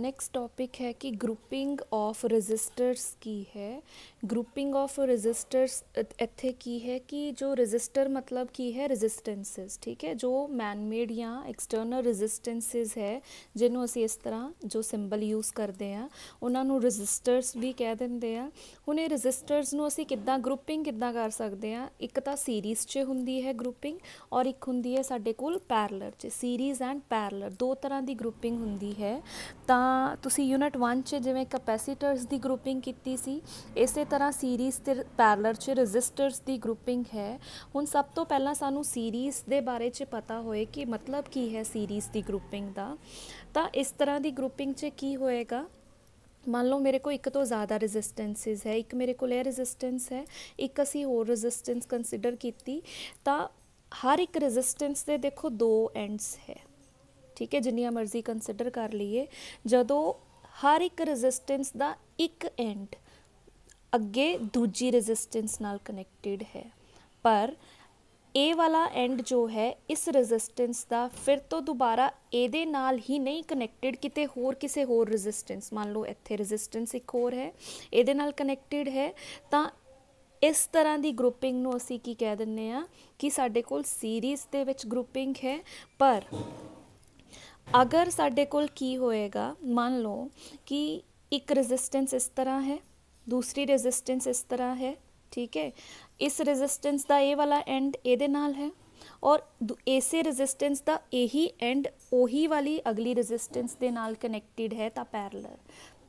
next topic ਹੈ ਕਿ grouping of ਰੈਜ਼ਿਸਟਰਸ ਕੀ ਹੈ ग्रुपिंग ਆਫ ਰੈਜ਼ਿਸਟਰਸ ਇੱਥੇ ਕੀ ਹੈ ਕਿ ਜੋ ਰੈਜ਼ਿਸਟਰ ਮਤਲਬ ਕੀ ਹੈ ਰੈਜ਼ਿਸਟੈਂਸਸ ਠੀਕ ਹੈ ਜੋ ਮੈਨ ਮੇਡ ਜਾਂ ਐਕਸਟਰਨਲ ਰੈਜ਼ਿਸਟੈਂਸਸ ਹੈ ਜਿਹਨੂੰ ਅਸੀਂ ਇਸ ਤਰ੍ਹਾਂ ਜੋ ਸਿੰਬਲ ਯੂਜ਼ ਕਰਦੇ ਆ ਉਹਨਾਂ ਨੂੰ ਰੈਜ਼ਿਸਟਰਸ ਵੀ ਕਹਿ ਦਿੰਦੇ ਆ ਹੁਣ ਇਹ ਰजिस्टर्स ਨੂੰ ਅਸੀਂ ਕਿੱਦਾਂ ਗਰੁੱਪਿੰਗ ਕਿੱਦਾਂ ਕਰ ਸਕਦੇ ਆ ਇੱਕ ਤਾਂ ਸੀਰੀਜ਼ 'ਚ ਹੁੰਦੀ ਹੈ ਗਰੁੱਪਿੰਗ ਔਰ ਇੱਕ ਹੁੰਦੀ ਹੈ ਸਾਡੇ ਕੋਲ ਪੈਰਲਰ 'ਚ ਸੀਰੀਜ਼ ਐਂਡ ਪੈਰਲਰ ਦੋ ਤਰ੍ਹਾਂ ਦੀ ਗਰੁੱਪਿੰਗ ਹੁੰਦੀ ਹੈ ਤਾਂ ਤਾਂ ਤੁਸੀਂ ਯੂਨਿਟ 1 'ਚ ਜਿਵੇਂ ਕੈਪੈਸਿਟਰਸ ਦੀ ਗਰੁੱਪਿੰਗ ਕੀਤੀ ਸੀ ਇਸੇ ਤਰ੍ਹਾਂ ਸੀਰੀਜ਼ ਤੇ ਪੈਰਲਲ 'ਚ ਰੈਜ਼ਿਸਟਰਸ ਦੀ ਗਰੁੱਪਿੰਗ ਹੈ ਹੁਣ ਸਭ ਤੋਂ ਪਹਿਲਾਂ ਸਾਨੂੰ ਸੀਰੀਜ਼ ਦੇ ਬਾਰੇ 'ਚ ਪਤਾ ਹੋਏ ਕਿ ਮਤਲਬ ਕੀ ਹੈ ਸੀਰੀਜ਼ ਦੀ ਗਰੁੱਪਿੰਗ ਦਾ ਤਾਂ ਇਸ ਤਰ੍ਹਾਂ ਦੀ ਗਰੁੱਪਿੰਗ 'ਚ ਕੀ ਹੋਏਗਾ ਮੰਨ ਲਓ ਮੇਰੇ ਕੋਲ ਇੱਕ ਤੋਂ ਜ਼ਿਆਦਾ ਰੈਜ਼ਿਸਟੈਂਸਸ ਹੈ ਇੱਕ ਮੇਰੇ ਕੋਲ ਇਹ ਰੈਜ਼ਿਸਟੈਂਸ ਹੈ ਇੱਕ ਅਸੀਂ ਹੋਰ ਰੈਜ਼ਿਸਟੈਂਸ ਕੰਸੀਡਰ ਕੀਤੀ ਤਾਂ ਹਰ ਇੱਕ ਰੈਜ਼ਿਸਟੈਂਸ ਦੇ ਦੇਖੋ ਦੋ ਐਂਡਸ ਹੈ ਠੀਕ ਹੈ ਜਿੰਨੀਆਂ ਮਰਜ਼ੀ ਕੰਸਿਡਰ ਕਰ ਲਈਏ ਜਦੋਂ ਹਰ ਇੱਕ ਰੈਜ਼ਿਸਟੈਂਸ ਦਾ ਇੱਕ ਐਂਡ ਅੱਗੇ ਦੂਜੀ ਰੈਜ਼ਿਸਟੈਂਸ ਨਾਲ ਕਨੈਕਟਡ ਹੈ ਪਰ ਇਹ ਵਾਲਾ ਐਂਡ ਜੋ ਹੈ ਇਸ ਰੈਜ਼ਿਸਟੈਂਸ ਦਾ ਫਿਰ ਤੋਂ ਦੁਬਾਰਾ ਇਹਦੇ ਨਾਲ ਹੀ ਨਹੀਂ ਕਨੈਕਟਡ ਕਿਤੇ ਹੋਰ ਕਿਸੇ ਹੋਰ ਰੈਜ਼ਿਸਟੈਂਸ ਮੰਨ ਲਓ ਇੱਥੇ ਰੈਜ਼ਿਸਟੈਂਸ ਇੱਕ ਹੋਰ ਹੈ ਇਹਦੇ ਨਾਲ ਕਨੈਕਟਡ ਹੈ ਤਾਂ ਇਸ ਤਰ੍ਹਾਂ ਦੀ ਗਰੁੱਪਿੰਗ ਨੂੰ ਅਸੀਂ ਕੀ ਕਹਿ ਦਿੰਨੇ ਆ ਕਿ ਸਾਡੇ ਕੋਲ ਸੀਰੀਜ਼ ਦੇ ਵਿੱਚ ਗਰੁੱਪਿੰਗ ਹੈ ਪਰ ਅਗਰ ਸਾਡੇ ਕੋਲ ਕੀ ਹੋਏਗਾ ਮੰਨ ਲਓ ਕਿ ਇੱਕ ਰੈਜ਼ਿਸਟੈਂਸ ਇਸ ਤਰ੍ਹਾਂ ਹੈ ਦੂਸਰੀ ਰੈਜ਼ਿਸਟੈਂਸ ਇਸ ਤਰ੍ਹਾਂ ਹੈ ਠੀਕ ਹੈ ਇਸ ਰੈਜ਼ਿਸਟੈਂਸ ਦਾ ਇਹ ਵਾਲਾ ਐਂਡ ਇਹਦੇ ਨਾਲ ਹੈ ਔਰ ਐਸੇ ਰੈਜ਼ਿਸਟੈਂਸ ਦਾ ਇਹੀ ਐਂਡ ਉਹੀ ਵਾਲੀ ਅਗਲੀ ਰੈਜ਼ਿਸਟੈਂਸ ਦੇ ਨਾਲ ਕਨੈਕਟਡ ਹੈ ਤਾਂ ਪੈਰਲਲ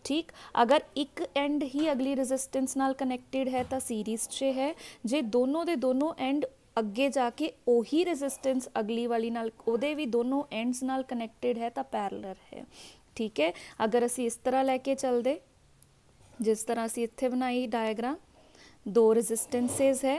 ਠੀਕ ਅਗਰ ਇੱਕ ਐਂਡ ਹੀ ਅਗਲੀ ਰੈਜ਼ਿਸਟੈਂਸ ਨਾਲ ਕਨੈਕਟਡ ਹੈ ਤਾਂ ਸੀਰੀਜ਼ 'ਚ ਹੈ ਜੇ ਦੋਨੋਂ ਦੇ ਦੋਨੋਂ ਐਂਡ ਅੱਗੇ ਜਾ ਕੇ ਉਹੀ ਰੈਜ਼ਿਸਟੈਂਸ ਅਗਲੀ ਵਾਲੀ ਨਾਲ ਉਹਦੇ ਵੀ ਦੋਨੋਂ ਐਂਡਸ ਨਾਲ ਕਨੈਕਟਡ ਹੈ ਤਾਂ ਪੈਰਲਰ ਹੈ ਠੀਕ ਹੈ ਅਗਰ ਅਸੀਂ ਇਸ ਤਰ੍ਹਾਂ ਲੈ ਕੇ ਚੱਲਦੇ ਜਿਸ ਤਰ੍ਹਾਂ ਅਸੀਂ ਇੱਥੇ ਬਣਾਈ ਡਾਇਗਰਾਮ ਦੋ ਰੈਜ਼ਿਸਟੈਂਸਸ ਹੈ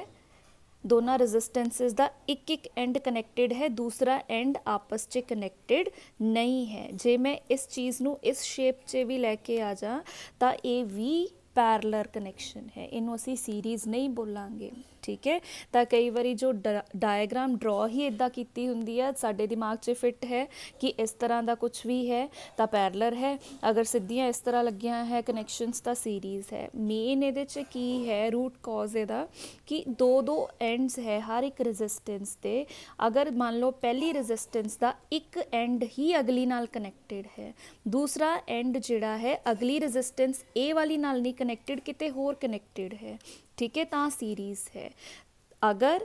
ਦੋਨਾਂ ਰੈਜ਼ਿਸਟੈਂਸਸ ਦਾ ਇੱਕ ਇੱਕ ਐਂਡ ਕਨੈਕਟਡ ਹੈ ਦੂਸਰਾ ਐਂਡ ਆਪਸ 'ਚ ਕਨੈਕਟਡ ਨਹੀਂ ਹੈ ਜੇ ਮੈਂ ਇਸ ਚੀਜ਼ ਨੂੰ ਇਸ ਸ਼ੇਪ 'ਚ ਵੀ ਲੈ ਕੇ ਆ ਜਾ ਤਾਂ ਇਹ ਵੀ ਪੈਰਲਰ ਕਨੈਕਸ਼ਨ ਹੈ ਇਹਨੂੰ ਅਸੀਂ ਸੀਰੀਜ਼ ਨਹੀਂ ਬੋਲਾਂਗੇ ਠੀਕ ਹੈ ਤਾਂ ਕਈ ਵਾਰੀ ਜੋ ਡਾਇਗਰਾਮ ਡਰਾ ਹੀ ਇਦਾਂ ਕੀਤੀ ਹੁੰਦੀ ਆ ਸਾਡੇ ਦਿਮਾਗ 'ਚ ਫਿੱਟ ਹੈ ਕਿ ਇਸ ਤਰ੍ਹਾਂ ਦਾ ਕੁਝ ਵੀ ਹੈ ਤਾਂ ਪੈਰਲਰ ਹੈ ਅਗਰ ਸਿੱਧੀਆਂ ਇਸ ਤਰ੍ਹਾਂ ਲੱਗੀਆਂ ਹੈ ਕਨੈਕਸ਼ਨਸ ਤਾਂ ਸੀਰੀਜ਼ ਹੈ ਮੇਨ ਇਹਦੇ 'ਚ ਕੀ ਹੈ ਰੂਟ ਕਾਜ਼ ਇਹਦਾ ਕਿ ਦੋ ਦੋ ਐਂਡਸ ਹੈ ਹਰ ਇੱਕ ਰੈਜ਼ਿਸਟੈਂਸ ਤੇ ਅਗਰ ਮੰਨ ਲਓ ਪਹਿਲੀ ਰੈਜ਼ਿਸਟੈਂਸ ਦਾ ਇੱਕ ਐਂਡ ਹੀ ਅਗਲੀ ਨਾਲ ਕਨੈਕਟਡ ਹੈ ਦੂਸਰਾ ਐਂਡ ਜਿਹੜਾ ਹੈ ਅਗਲੀ ਰੈਜ਼ਿਸਟੈਂਸ ਏ ਵਾਲੀ ਨਾਲ ਨਹੀਂ ਕਨੈਕਟਡ ਕਿਤੇ ਹੋਰ ਕਨੈਕਟਡ ਹੈ ਠੀਕ ਹੈ ਤਾਂ ਸੀਰੀਜ਼ ਹੈ ਅਗਰ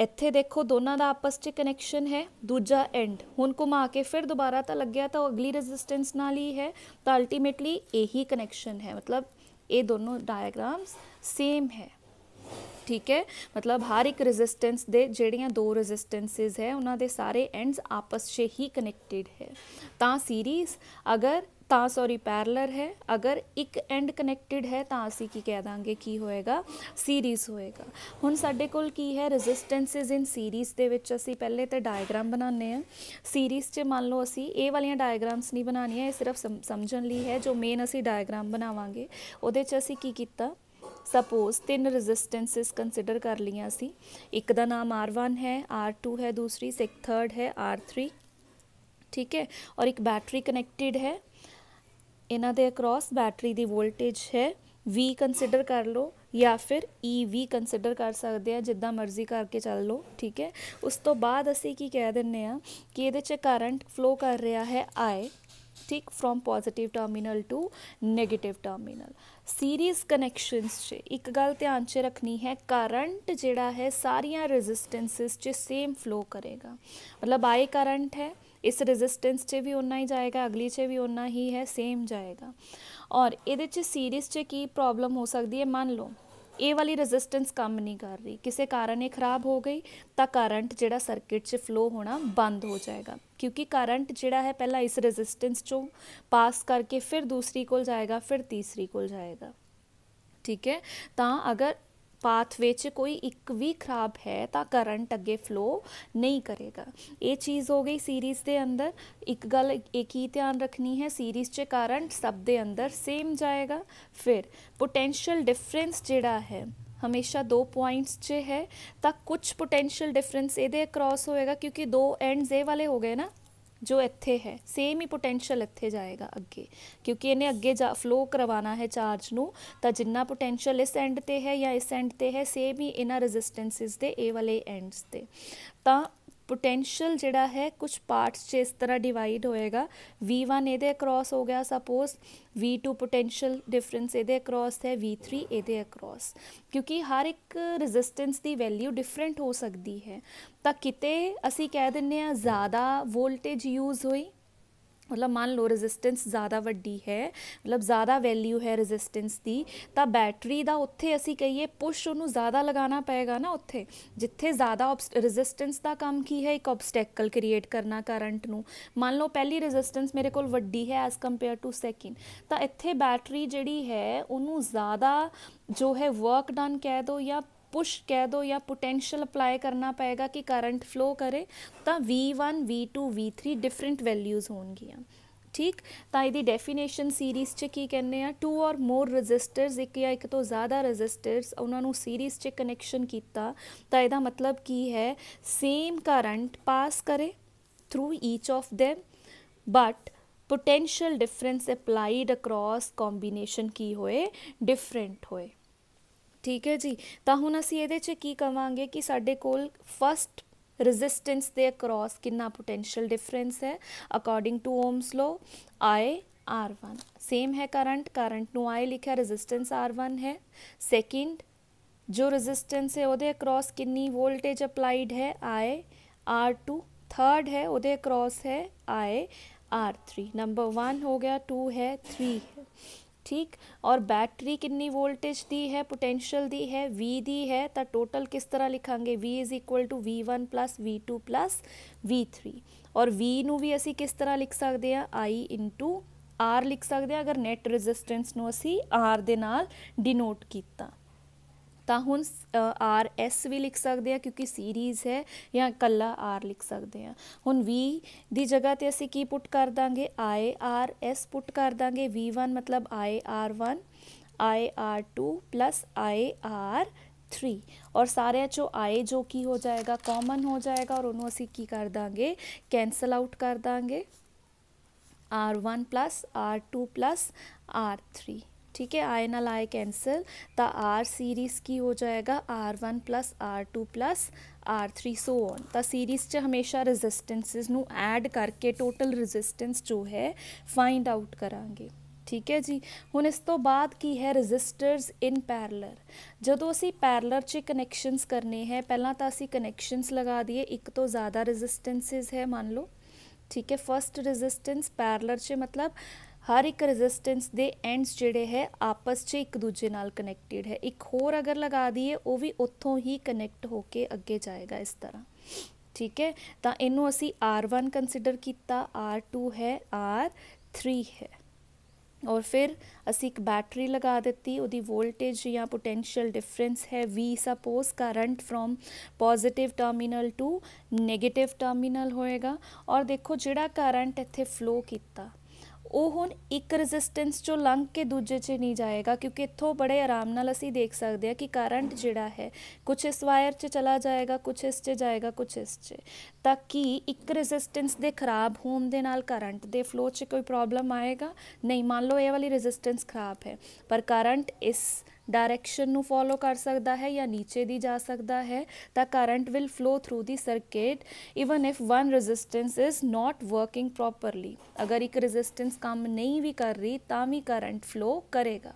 ਇੱਥੇ ਦੇਖੋ ਦੋਨਾਂ ਦਾ ਆਪਸ 'ਚ ਕਨੈਕਸ਼ਨ ਹੈ ਦੂਜਾ ਐਂਡ ਹੁਣ ਘੁਮਾ ਕੇ ਫਿਰ ਦੁਬਾਰਾ ਤਾਂ ਲੱਗਿਆ ਤਾਂ ਉਹ ਅਗਲੀ ਰੈਜ਼ਿਸਟੈਂਸ ਨਾਲ ਹੀ ਹੈ ਤਾਂ ਅਲਟੀਮੇਟਲੀ ਇਹੀ ਕਨੈਕਸ਼ਨ ਹੈ ਮਤਲਬ ਇਹ ਦੋਨੋਂ ਡਾਇਗ੍ਰਾਮਸ ਸੇਮ ਹੈ ਠੀਕ ਹੈ ਮਤਲਬ ਹਰ ਇੱਕ ਰੈਜ਼ਿਸਟੈਂਸ ਦੇ ਜਿਹੜੀਆਂ ਦੋ ਰੈਜ਼ਿਸਟੈਂਸਿਸ ਹੈ ਉਹਨਾਂ ਦੇ ਸਾਰੇ ਐਂਡਸ ਆਪਸ 'ਚ ਹੀ ਕਨੈਕਟਡ ਹੈ ਤਾਂ ਸੀਰੀਜ਼ ਅਗਰ ਤਾਂ ਸੌਰੀ ਪੈਰਲਰ ਹੈ ਅਗਰ ਇੱਕ ਐਂਡ ਕਨੈਕਟਡ ਹੈ ਤਾਂ ਅਸੀਂ ਕੀ ਕਹਿ ਦਾਂਗੇ ਕੀ ਹੋਏਗਾ ਸੀਰੀਜ਼ ਹੋਏਗਾ ਹੁਣ ਸਾਡੇ ਕੋਲ ਕੀ ਹੈ ਰੈਜ਼ਿਸਟੈਂਸਸ ਇਨ ਸੀਰੀਜ਼ ਦੇ ਵਿੱਚ ਅਸੀਂ ਪਹਿਲੇ ਤੇ ਡਾਇਗਰਾਮ ਬਣਾਉਂਦੇ ਆ ਸੀਰੀਜ਼ 'ਚ ਮੰਨ ਲਓ ਅਸੀਂ ਇਹ ਵਾਲੀਆਂ ਡਾਇਗਰਾਮਸ ਨਹੀਂ ਬਣਾਉਣੀਆਂ ਇਹ ਸਿਰਫ ਸਮਝਣ ਲਈ ਹੈ ਜੋ ਮੇਨ ਅਸੀਂ ਡਾਇਗਰਾਮ ਬਣਾਵਾਂਗੇ ਉਹਦੇ 'ਚ ਅਸੀਂ ਕੀ ਕੀਤਾ ਸਪੋਜ਼ ਤਿੰਨ ਰੈਜ਼ਿਸਟੈਂਸਸ ਕੰਸੀਡਰ ਕਰ ਲਈਆਂ ਸੀ ਇੱਕ ਦਾ ਨਾਮ R1 ਹੈ R2 ਹੈ ਦੂਸਰੀ ਸਿਕ ਥਰਡ ਹੈ R3 ਠੀਕ ਹੈ ਔਰ ਇੱਕ ਬੈਟਰੀ ਕਨੈਕਟਡ ਹੈ ਇਹਨਾਂ ਦੇ ਅਕ੍ਰੋਸ ਬੈਟਰੀ ਦੀ ਵੋਲਟੇਜ ਹੈ V ਕੰਸੀਡਰ ਕਰ ਲਓ ਜਾਂ ਫਿਰ EV ਕੰਸੀਡਰ ਕਰ ਸਕਦੇ ਆ ਜਿੱਦਾਂ ਮਰਜ਼ੀ ਕਰਕੇ ਚੱਲ ਲਓ ਠੀਕ ਹੈ ਉਸ ਤੋਂ ਬਾਅਦ ਅਸੀਂ ਕੀ ਕਹਿ ਦਿੰਨੇ ਆ ਕਿ ਇਹਦੇ 'ਚ ਕਰੰਟ ਫਲੋ ਕਰ ਰਿਹਾ ਹੈ I tick from positive terminal to negative terminal series connections 'ਚ ਇੱਕ ਗੱਲ ਧਿਆਨ 'ਚ ਰੱਖਣੀ ਹੈ ਕਰੰਟ ਜਿਹੜਾ ਹੈ ਸਾਰੀਆਂ ਰੈਜ਼ਿਸਟੈਂਸਸ 'ਚ ਸੇਮ ਫਲੋ ਕਰੇਗਾ ਮਤਲਬ ਆਏ ਕਰੰਟ ਹੈ ਇਸ ਰੈਜ਼ਿਸਟੈਂਸ 'ਚ ਵੀ ਉਨਾ ਹੀ ਜਾਏਗਾ ਅਗਲੀ 'ਚ ਵੀ ਉਨਾ ਹੀ ਹੈ ਸੇਮ ਜਾਏਗਾ ਔਰ ਇਹਦੇ 'ਚ ਸੀਰੀਜ਼ 'ਚ ਕੀ ਪ੍ਰੋਬਲਮ ਹੋ ਸਕਦੀ ਹੈ ਮੰਨ ਲਓ ਇਹ ਵਾਲੀ ਰੈਜ਼ਿਸਟੈਂਸ ਕੰਮ ਨਹੀਂ ਕਰ ਰਹੀ ਕਿਸੇ ਕਾਰਨ ਇਹ ਖਰਾਬ ਹੋ ਗਈ ਤਾਂ ਕਰੰਟ ਜਿਹੜਾ ਸਰਕਟ 'ਚ ਫਲੋ ਹੋਣਾ ਬੰਦ ਹੋ ਜਾਏਗਾ ਕਿਉਂਕਿ ਕਰੰਟ ਜਿਹੜਾ ਹੈ ਪਹਿਲਾਂ ਇਸ ਰੈਜ਼ਿਸਟੈਂਸ 'ਚੋਂ ਪਾਸ ਕਰਕੇ ਫਿਰ ਦੂਸਰੀ ਕੋਲ ਜਾਏਗਾ ਫਿਰ ਤੀਸਰੀ ਕੋਲ ਜਾਏਗਾ ਠੀਕ ਹੈ ਤਾਂ ਅਗਰ ਪਾਥ ਵਿੱਚ ਕੋਈ ਇੱਕ ਵੀ ਖਰਾਬ ਹੈ ਤਾਂ ਕਰੰਟ ਅੱਗੇ ਫਲੋ ਨਹੀਂ ਕਰੇਗਾ ਇਹ ਚੀਜ਼ ਹੋ ਗਈ ਸੀਰੀਜ਼ ਦੇ ਅੰਦਰ ਇੱਕ ਗੱਲ ਇੱਕ ਹੀ ਧਿਆਨ ਰੱਖਣੀ ਹੈ ਸੀਰੀਜ਼ 'ਚ ਕਰੰਟ ਸਭ ਦੇ ਅੰਦਰ ਸੇਮ ਜਾਏਗਾ ਫਿਰ ਪੋਟੈਂਸ਼ੀਅਲ ਡਿਫਰੈਂਸ ਜਿਹੜਾ ਹੈ ਹਮੇਸ਼ਾ ਦੋ ਪੁਆਇੰਟਸ 'ਚ ਹੈ ਤਾਂ ਕੁਝ ਪੋਟੈਂਸ਼ੀਅਲ ਡਿਫਰੈਂਸ ਇਹਦੇ ਅਕ੍ਰੋਸ ਹੋਏਗਾ ਕਿਉਂਕਿ ਦੋ ਐਂਡਸ ਇਹ ਵਾਲੇ ਹੋ ਗਏ ਨਾ ਜੋ ਇੱਥੇ ਹੈ ਸੇਮ ਹੀ ਪੋਟੈਂਸ਼ੀਅਲ ਇੱਥੇ ਜਾਏਗਾ ਅੱਗੇ ਕਿਉਂਕਿ ਇਹਨੇ ਅੱਗੇ ਜਾ ਫਲੋ ਕਰਵਾਉਣਾ ਹੈ ਚਾਰਜ ਨੂੰ ਤਾਂ ਜਿੰਨਾ ਪੋਟੈਂਸ਼ੀਅਲ ਇਸ ਐਂਡ ਤੇ ਹੈ ਜਾਂ ਇਸ ਐਂਡ ਤੇ ਹੈ ਸੇਮ ਹੀ ਇਹਨਾਂ ਰੈਜ਼ਿਸਟੈਂਸਿਸ ਦੇ ਇਹ ਵਾਲੇ ਐਂਡਸ ਤੇ ਤਾਂ ਪੋਟੈਂਸ਼ੀਅਲ ਜਿਹੜਾ ਹੈ ਕੁਝ ਪਾਰਟਸ 'ਚ ਇਸ ਤਰ੍ਹਾਂ ਡਿਵਾਈਡ ਹੋਏਗਾ v1 ਇਹਦੇ ਅਕ੍ਰੋਸ ਹੋ ਗਿਆ ਸਪੋਜ਼ v2 ਪੋਟੈਂਸ਼ੀਅਲ ਡਿਫਰੈਂਸ ਇਹਦੇ ਅਕ੍ਰੋਸ ਹੈ v3 ਇਹਦੇ ਅਕ੍ਰੋਸ ਕਿਉਂਕਿ ਹਰ ਇੱਕ ਰੈਜ਼ਿਸਟੈਂਸ ਦੀ ਵੈਲਿਊ ਡਿਫਰੈਂਟ ਹੋ ਸਕਦੀ ਹੈ ਤਾਂ ਕਿਤੇ ਅਸੀਂ ਕਹਿ ਦਿੰਨੇ ਆ ਜ਼ਿਆਦਾ ਵੋਲਟੇਜ ਯੂਜ਼ ਹੋਈ ਮਤਲਬ ਮੰਨ ਲਓ ਰੈਜ਼ਿਸਟੈਂਸ ਜ਼ਿਆਦਾ ਵੱਡੀ ਹੈ ਮਤਲਬ ਜ਼ਿਆਦਾ ਵੈਲਿਊ ਹੈ ਰੈਜ਼ਿਸਟੈਂਸ ਦੀ ਤਾਂ ਬੈਟਰੀ ਦਾ ਉੱਥੇ ਅਸੀਂ ਕਹੀਏ ਪੁਸ਼ ਉਹਨੂੰ ਜ਼ਿਆਦਾ ਲਗਾਉਣਾ ਪਏਗਾ ਨਾ ਉੱਥੇ ਜਿੱਥੇ ਜ਼ਿਆਦਾ ਰੈਜ਼ਿਸਟੈਂਸ ਦਾ ਕੰਮ ਕੀ ਹੈ ਇੱਕ ਆਬਸਟੈਕਲ ਕ੍ਰੀਏਟ ਕਰਨਾ ਕਰੰਟ ਨੂੰ ਮੰਨ ਲਓ ਪਹਿਲੀ ਰੈਜ਼ਿਸਟੈਂਸ ਮੇਰੇ ਕੋਲ ਵੱਡੀ ਹੈ ਐਸ ਕੰਪੇਅਰ ਟੂ ਸੈਕਿੰਡ ਤਾਂ ਇੱਥੇ ਬੈਟਰੀ ਜਿਹੜੀ ਹੈ ਉਹਨੂੰ ਜ਼ਿਆਦਾ ਜੋ ਹੈ ਵਰਕ ਡਨ ਕਹਿ ਦੋ ਜਾਂ ਪੁਸ਼ कह दो या पोटेंशियल अप्लाई करना पड़ेगा कि करंट फ्लो करे ਤਾਂ V1 V2 V3 different values ਹੋਣਗੀਆਂ ਠੀਕ ਤਾਂ ਇਹਦੀ ਡੈਫੀਨੇਸ਼ਨ ਸੀਰੀਜ਼ 'ਚ ਕੀ ਕਹਿੰਦੇ ਆ ਟੂ অর ਮੋਰ ਰੈਜ਼ਿਸਟਰਸ ਇੱਕ ਜਾਂ ਇੱਕ ਤੋਂ ਜ਼ਿਆਦਾ ਰੈਜ਼ਿਸਟਰਸ ਉਹਨਾਂ ਨੂੰ ਸੀਰੀਜ਼ 'ਚ ਕਨੈਕਸ਼ਨ ਕੀਤਾ ਤਾਂ ਇਹਦਾ ਮਤਲਬ ਕੀ ਹੈ ਸੇਮ ਕਰੰਟ ਪਾਸ ਕਰੇ through each of them but potential difference applied across combination ਕੀ ਹੋਏ ਡਿਫਰੈਂਟ ਹੋਏ ठीक है जी तो हूँ असी ये की कहे कि साढ़े को फस्ट रजिस्टेंस के अक्रॉस कि पोटेंशियल डिफरेंस है according to Ohm's law I R one same है करंट करंट नू आए लिखा रजिस्टेंस आर वन है सैकेंड जो रजिस्टेंस है वो अक्रॉस कि वोल्टेज अपलाइड है आए आर टू थर्ड है वो अक्रॉस है आए आर थ्री नंबर वन हो गया टू है थ्री है ठीक और बैटरी कितनी वोल्टेज दी है पोटेंशियल दी है वी दी है तो टोटल किस तरह लिखांगे V is equal to V one plus V two plus V three और वी ਨੂੰ ਵੀ ਅਸੀਂ ਕਿਸ ਤਰ੍ਹਾਂ ਲਿਖ ਸਕਦੇ ਆ i r ਲਿਖ ਸਕਦੇ ਆ ਅਗਰ ਨੈਟ ਰੈਜ਼ਿਸਟੈਂਸ ਨੂੰ ਅਸੀਂ आर दे ਨਾਲ ਡਿਨੋਟ ਤਾਂ ਹੁਣ ਆਰ ਐਸ ਵੀ ਲਿਖ ਸਕਦੇ ਆ ਕਿਉਂਕਿ ਸੀਰੀਜ਼ ਹੈ ਜਾਂ आर ਆਰ ਲਿਖ ਸਕਦੇ ਆ ਹੁਣ ਵੀ ਦੀ ਜਗ੍ਹਾ ਤੇ ਅਸੀਂ ਕੀ ਪੁੱਟ ਕਰ ਦਾਂਗੇ ਆਈ ਆਰ ਐਸ ਪੁੱਟ ਕਰ ਦਾਂਗੇ v1 ਮਤਲਬ I R 1 I R two plus I R three और सारे चो आए जो कि हो जाएगा कॉमन हो जाएगा और उन्होंने असी की कर देंगे कैंसल आउट कर देंगे R one plus R two plus R three ਠੀਕ ਹੈ आए ना लाए कैंसिल द आर सीरीज़ की हो जाएगा R one plus R two so on ਤਾਂ ਸੀਰੀਜ਼ 'ਚ ਹਮੇਸ਼ਾ ਰੈਜ਼ਿਸਟੈਂਸਸ ਨੂੰ ਐਡ ਕਰਕੇ ਟੋਟਲ ਰੈਜ਼ਿਸਟੈਂਸ ਜੋ ਹੈ ਫਾਈਂਡ ਆਊਟ ਕਰਾਂਗੇ ਠੀਕ ਹੈ ਜੀ ਹੁਣ ਇਸ ਤੋਂ ਬਾਅਦ ਕੀ ਹੈ ਰੈਜ਼ਿਸਟਰਸ ਇਨ ਪੈਰਲਰ ਜਦੋਂ ਅਸੀਂ ਪੈਰਲਰ 'ਚ ਕਨੈਕਸ਼ਨਸ ਕਰਨੇ ਹੈ ਪਹਿਲਾਂ ਤਾਂ ਅਸੀਂ ਕਨੈਕਸ਼ਨਸ ਲਗਾ ਦਈਏ ਇੱਕ ਤੋਂ ਜ਼ਿਆਦਾ ਰੈਜ਼ਿਸਟੈਂਸਸ ਹੈ ਮੰਨ ਲਓ ਠੀਕ ਹੈ ਫਰਸਟ ਰੈਜ਼ਿਸਟੈਂਸ ਪੈਰਲਰ 'ਚ ਮਤਲਬ ਹਰ ਇੱਕ ਰੈਜ਼ਿਸਟੈਂਸ ਦੇ ਐਂਡਸ ਜਿਹੜੇ ਹੈ ਆਪਸ 'ਚ ਇੱਕ ਦੂਜੇ ਨਾਲ ਕਨੈਕਟਡ ਹੈ ਇੱਕ ਹੋਰ ਅਗਰ ਲਗਾ ਦਈਏ ਉਹ ਵੀ ਉੱਥੋਂ ਹੀ ਕਨੈਕਟ ਹੋ ਕੇ ਅੱਗੇ ਜਾਏਗਾ ਇਸ ਤਰ੍ਹਾਂ ਠੀਕ ਹੈ ਤਾਂ ਇਹਨੂੰ ਅਸੀਂ R1 ਕੰਸੀਡਰ ਕੀਤਾ R2 ਹੈ R3 ਹੈ ਔਰ ਫਿਰ ਅਸੀਂ ਇੱਕ ਬੈਟਰੀ ਲਗਾ ਦਿੱਤੀ ਉਹਦੀ ਵੋਲਟੇਜ ਜਾਂ ਪੋਟੈਂਸ਼ੀਅਲ ਡਿਫਰੈਂਸ ਹੈ V suppose current from positive terminal to negative terminal ਹੋਏਗਾ ਔਰ ਦੇਖੋ ਜਿਹੜਾ ਕਰੰਟ ਇੱਥੇ ਫਲੋ ਕੀਤਾ ਉਹ ਹੁਣ ਇੱਕ ਰੈਜ਼ਿਸਟੈਂਸ ਚੋਂ ਲੰਘ ਕੇ ਦੂਜੇ 'ਚ ਨਹੀਂ ਜਾਏਗਾ ਕਿਉਂਕਿ ਇੱਥੋਂ ਬੜੇ ਆਰਾਮ ਨਾਲ ਅਸੀਂ ਦੇਖ ਸਕਦੇ ਹਾਂ ਕਿ ਕਰੰਟ ਜਿਹੜਾ ਹੈ ਕੁਝ ਇਸ ਵਾਇਰ 'ਚ ਚਲਾ ਜਾਏਗਾ ਕੁਝ ਇਸ 'ਚ ਜਾਏਗਾ ਕੁਝ ਇਸ 'ਚ ਤਾਂ ਕਿ ਇੱਕ ਰੈਜ਼ਿਸਟੈਂਸ ਦੇ ਖਰਾਬ ਹੋਣ ਦੇ ਨਾਲ ਕਰੰਟ ਦੇ ਫਲੋ 'ਚ ਕੋਈ ਪ੍ਰੋਬਲਮ ਆਏਗਾ ਨਹੀਂ ਮੰਨ ਲਓ ਇਹ ਵਾਲੀ ਰੈਜ਼ਿਸਟੈਂਸ ਖਰਾਬ ਹੈ ਪਰ ਕਰੰਟ ਇਸ ਡਾਇਰੈਕਸ਼ਨ ਨੂੰ ਫੋਲੋ ਕਰ ਸਕਦਾ ਹੈ ਜਾਂ ਨੀਚੇ ਦੀ ਜਾ ਸਕਦਾ ਹੈ ਤਾਂ current will flow through the circuit even if one resistance is not working properly ਅਗਰ ਇੱਕ ਰੈਜ਼ਿਸਟੈਂਸ ਕੰਮ ਨਹੀਂ ਵੀ ਕਰ ਰਹੀ ਤਾਂ ਵੀ ਕਰੰਟ ਫਲੋ ਕਰੇਗਾ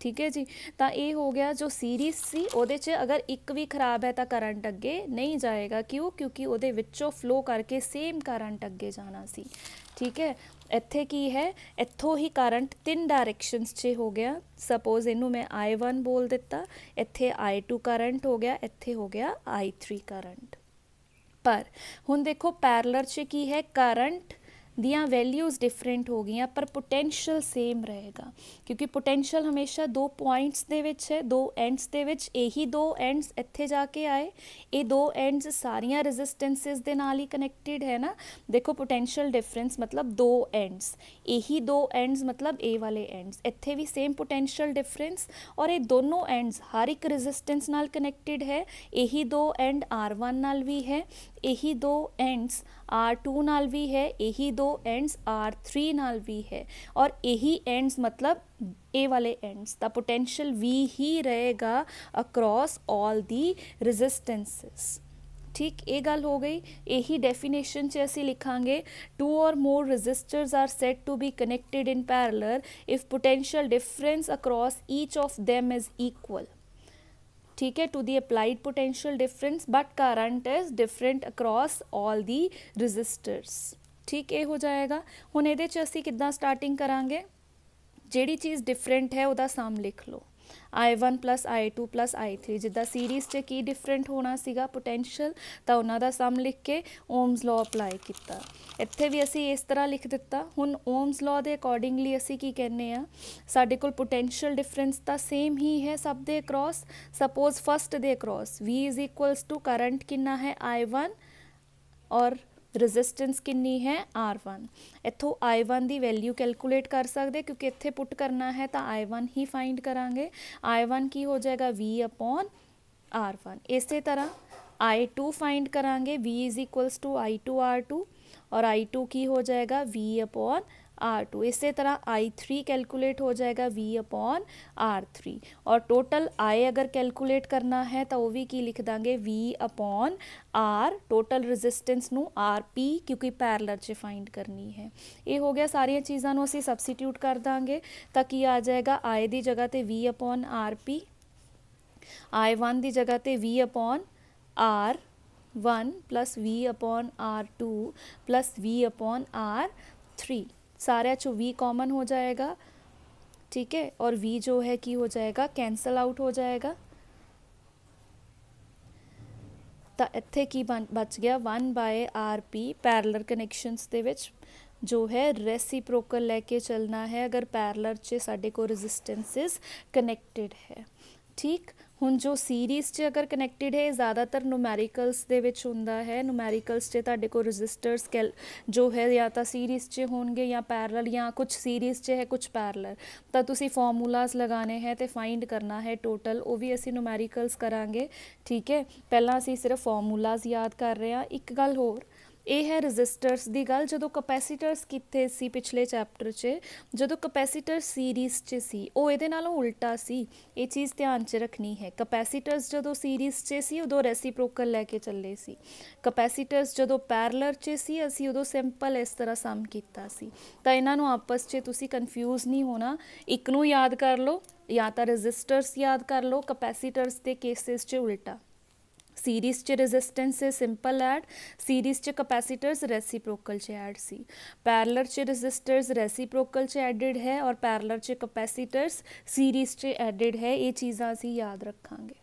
ਠੀਕ ਹੈ ਜੀ ਤਾਂ ਇਹ ਹੋ ਗਿਆ ਜੋ ਸੀਰੀਜ਼ ਸੀ ਉਹਦੇ 'ਚ ਅਗਰ ਇੱਕ ਵੀ ਖਰਾਬ ਹੈ ਤਾਂ ਕਰੰਟ ਅੱਗੇ ਨਹੀਂ ਜਾਏਗਾ ਕਿਉਂ ਕਿਉਂਕਿ ਉਹਦੇ ਵਿੱਚੋਂ ਫਲੋ ਕਰਕੇ ਸੇਮ ਕਰੰਟ ਅੱਗੇ ਜਾਣਾ ਸੀ ਠੀਕ ਹੈ ਇੱਥੇ ਕੀ ਹੈ ਇੱਥੋਂ ਹੀ ਕਰੰਟ ਤਿੰਨ ਡਾਇਰੈਕਸ਼ਨਸ 'ਚ ਹੋ ਗਿਆ ਸਪੋਜ਼ ਇਹਨੂੰ ਮੈਂ I1 ਬੋਲ ਦਿੱਤਾ ਇੱਥੇ I2 ਕਰੰਟ ਹੋ ਗਿਆ ਇੱਥੇ ਹੋ ਗਿਆ I3 ਕਰੰਟ ਪਰ ਹੁਣ ਦੇਖੋ ਪੈਰਲਰ 'ਚ ਕੀ ਹੈ ਕਰੰਟ दिया वैल्यूज़ डिफरेंट हो गई पर पोटेंशियल सेम रहेगा क्योंकि पोटेंशियल हमेशा दो पॉइंट्स के दो एंडस के ही दो एंडस इतने जाके आए ये दो एंडस सारिया रजिस्टेंसिस ही कनैक्टिड है ना देखो पोटेंशियल डिफरेंस मतलब दो एंडस यही दो एंडस मतलब ए वाले एंडस इतने भी सेम पोटेंशियल डिफरेंस और ये दोनों एंडस हर एक रजिस्टेंस नाल कनैक्टिड है यही दो एंड आर वन भी है यही दो एंड्स आर टू नाल भी है यही दो एंड्स आर थ्री नाल भी है और यही एंड्स मतलब ए वाले एंड्स द पोटेंशियल वी ही रहेगा अक्रॉस ऑल दी रेजिस्टेंसेस ठीक ये गल हो गई यही डेफिनेशन से असी लिखांगे टू और more resistors are set to be connected in parallel if potential difference across each of them is equal ठीक है to the applied potential difference but current is different across all the resistors ਠੀਕ ਇਹ ਹੋ ਜਾਏਗਾ ਹੁਣ ਇਹਦੇ ਚ ਅਸੀਂ ਕਿੱਦਾਂ ਸਟਾਰਟਿੰਗ ਕਰਾਂਗੇ ਜਿਹੜੀ ਚੀਜ਼ ਡਿਫਰੈਂਟ ਹੈ ਉਹਦਾ ਸਮ ਲਿਖ ਲਓ i1 i2 i3 ਜਿੱਦਾਂ ਸੀਰੀਜ਼ 'ਚ ਕੀ ਡਿਫਰੈਂਟ ਹੋਣਾ ਸੀਗਾ ਪੋਟੈਂਸ਼ੀਅਲ ਤਾਂ ਉਹਨਾਂ ਦਾ ਸਮ ਲਿਖ ਕੇ ਓਮਸ ਲਾਅ ਅਪਲਾਈ ਕੀਤਾ ਇੱਥੇ ਵੀ ਅਸੀਂ ਇਸ ਤਰ੍ਹਾਂ ਲਿਖ ਦਿੱਤਾ ਹੁਣ ਓਮਸ ਲਾਅ ਦੇ ਅਕੋਰਡਿੰਗਲੀ ਅਸੀਂ ਕੀ ਕਹਿੰਨੇ ਆ ਸਾਡੇ ਕੋਲ ਪੋਟੈਂਸ਼ੀਅਲ ਡਿਫਰੈਂਸ ਤਾਂ ਸੇਮ ਹੀ ਹੈ ਸਭ ਦੇ ਅਕ੍ਰੋਸ ਸਪੋਜ਼ ਫਸਟ ਦੇ ਅਕ੍ਰੋਸ v ਕਰੰਟ ਕਿੰਨਾ ਹੈ i1 ਔਰ ਰੈਜ਼ਿਸਟੈਂਸ ਕਿੰਨੀ ਹੈ R1 ਇੱਥੋਂ I1 ਦੀ ਵੈਲਿਊ ਕੈਲਕੂਲੇਟ ਕਰ ਸਕਦੇ ਕਿਉਂਕਿ ਇੱਥੇ ਪੁੱਟ ਕਰਨਾ ਹੈ ਤਾਂ I1 ਹੀ ਫਾਈਂਡ ਕਰਾਂਗੇ I1 ਕੀ ਹੋ ਜਾਏਗਾ V upon R1 ਇਸੇ ਤਰ੍ਹਾਂ I2 ਫਾਈਂਡ ਕਰਾਂਗੇ V is equals to I2 R2 ਔਰ I2 ਕੀ ਹੋ ਜਾਏਗਾ V upon R2 इसी तरह I3 कैलकुलेट हो जाएगा V अपॉन R3 और टोटल I अगर कैलकुलेट करना है तो वो भी की लिख ਦਾਂਗੇ V upon R total resistance ਨੂੰ RP ਕਿਉਂਕਿ ਪੈਰਲਲ ਚ ਫਾਈਂਡ ਕਰਨੀ ਹੈ ਇਹ ਹੋ ਗਿਆ ਸਾਰੀਆਂ ਚੀਜ਼ਾਂ ਨੂੰ ਅਸੀਂ ਸਬਸਟੀਟਿਊਟ ਕਰ ਦਾਂਗੇ ਤਾਂ ਕੀ ਆ ਜਾਏਗਾ I ਦੀ ਜਗ੍ਹਾ ਤੇ V अपॉन RP I1 ਦੀ ਜਗ੍ਹਾ ਤੇ V upon R 1 plus v upon r2 plus v upon r3 सारे चो वी कॉमन हो जाएगा ठीक है और वी जो है कि हो जाएगा कैंसल आउट हो जाएगा तो इतने की बन बच गया one by R P parallel connection के जो है रेसीप्रोकल लैके चलना है अगर पैरलर से साढ़े को रजिस्टेंसिस कनैक्टिड है ਠੀਕ ਹੁਣ ਜੋ ਸੀਰੀਜ਼ 'ਚ ਅਗਰ ਕਨੈਕਟਡ ਹੈ ਜ਼ਿਆਦਾਤਰ ਨੂਮੈਰੀਕਲਸ ਦੇ ਵਿੱਚ ਹੁੰਦਾ ਹੈ ਨੂਮੈਰੀਕਲਸ 'ਚ ਤੁਹਾਡੇ ਕੋਲ ਰੈਜ਼ਿਸਟਰਸ ਜੋ ਹੈ ਜਾਂ ਤਾਂ ਸੀਰੀਜ਼ 'ਚ ਹੋਣਗੇ ਜਾਂ ਪੈਰਲਲ ਜਾਂ ਕੁਝ ਸੀਰੀਜ਼ 'ਚ ਹੈ ਕੁਝ ਪੈਰਲਲ ਤਾਂ ਤੁਸੀਂ ਫਾਰਮੂਲਾਸ ਲਗਾਣੇ ਹੈ ਤੇ ਫਾਈਂਡ ਕਰਨਾ ਹੈ ਟੋਟਲ ਉਹ ਵੀ ਅਸੀਂ ਨੂਮੈਰੀਕਲਸ ਕਰਾਂਗੇ ਠੀਕ ਹੈ ਪਹਿਲਾਂ ਅਸੀਂ ਸਿਰਫ ਫਾਰਮੂਲਾਸ ਯਾਦ ਕਰ ਰਹੇ ਹਾਂ ਇੱਕ ਗੱਲ ਹੋਰ ਇਹ ਹੈ ਰੈਜ਼ਿਸਟਰਸ ਦੀ ਗੱਲ ਜਦੋਂ ਕਪੈਸੀਟਰਸ ਕਿੱਥੇ ਸੀ ਪਿਛਲੇ ਚੈਪਟਰ 'ਚ ਜਦੋਂ ਕਪੈਸੀਟਰ ਸੀਰੀਜ਼ 'ਚ ਸੀ ਉਹ ਇਹਦੇ ਨਾਲੋਂ ਉਲਟਾ ਸੀ ਇਹ ਚੀਜ਼ ਧਿਆਨ 'ਚ ਰੱਖਣੀ ਹੈ ਕਪੈਸੀਟਰਸ ਜਦੋਂ ਸੀਰੀਜ਼ 'ਚ ਸੀ ਉਦੋਂ ਰੈਸੀਪ੍ਰੋਕਲ ਲੈ ਕੇ ਚੱਲੇ ਸੀ ਕਪੈਸੀਟਰਸ ਜਦੋਂ ਪੈਰਲਰ 'ਚ ਸੀ ਅਸੀਂ ਉਦੋਂ ਸਿੰਪਲ ਇਸ ਤਰ੍ਹਾਂ ਸਮ ਕੀਤਾ ਸੀ ਤਾਂ ਇਹਨਾਂ ਨੂੰ ਆਪਸ 'ਚ ਤੁਸੀਂ ਕਨਫਿਊਜ਼ ਨਹੀਂ ਹੋਣਾ ਇੱਕ ਨੂੰ ਯਾਦ ਕਰ ਲਓ ਜਾਂ ਤਾਂ ਰੈਜ਼ਿਸਟਰਸ ਯਾਦ ਕਰ ਲਓ ਕਪੈਸੀਟਰਸ ਦੇ ਕੇਸਿਸ 'ਚ ਉਲਟਾ resistance resistance simple add capacitors reciprocal से एड सी पॅरलरचे रेजिस्टर्स से एडिड है और पैरलर के कैपेसिटर्स सीरीज से एडेड है ये चीज़ा असी याद रखा